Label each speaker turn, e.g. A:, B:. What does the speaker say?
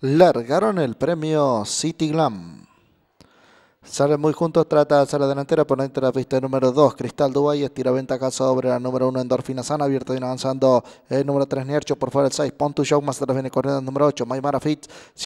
A: largaron el premio City Glam. Salen muy juntos, trata de hacer la delantera, ponente la pista número 2, Cristal Dubai, estira venta acá sobre la número 1, Endorfina Sana, abierto y avanzando el número 3, Niercho, por fuera el 6, Pontu Show, más atrás viene corriendo el número 8, Maimara Fitz,